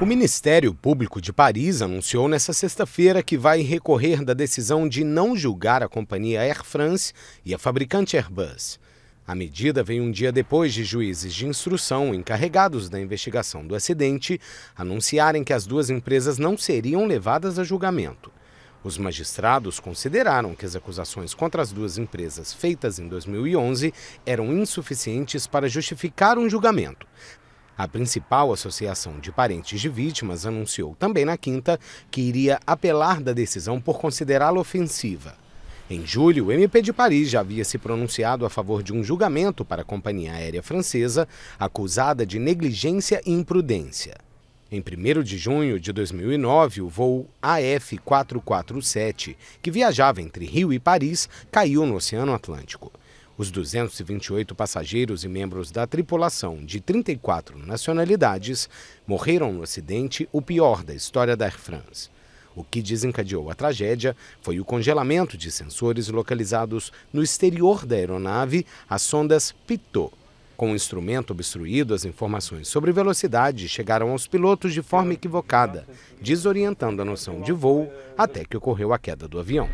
O Ministério Público de Paris anunciou nesta sexta-feira que vai recorrer da decisão de não julgar a companhia Air France e a fabricante Airbus. A medida vem um dia depois de juízes de instrução encarregados da investigação do acidente anunciarem que as duas empresas não seriam levadas a julgamento. Os magistrados consideraram que as acusações contra as duas empresas feitas em 2011 eram insuficientes para justificar um julgamento, a principal associação de parentes de vítimas anunciou também na quinta que iria apelar da decisão por considerá-la ofensiva. Em julho, o MP de Paris já havia se pronunciado a favor de um julgamento para a companhia aérea francesa, acusada de negligência e imprudência. Em 1 de junho de 2009, o voo AF-447, que viajava entre Rio e Paris, caiu no Oceano Atlântico. Os 228 passageiros e membros da tripulação, de 34 nacionalidades, morreram no acidente, o pior da história da Air France. O que desencadeou a tragédia foi o congelamento de sensores localizados no exterior da aeronave, as sondas Pitot. Com o instrumento obstruído, as informações sobre velocidade chegaram aos pilotos de forma equivocada, desorientando a noção de voo até que ocorreu a queda do avião.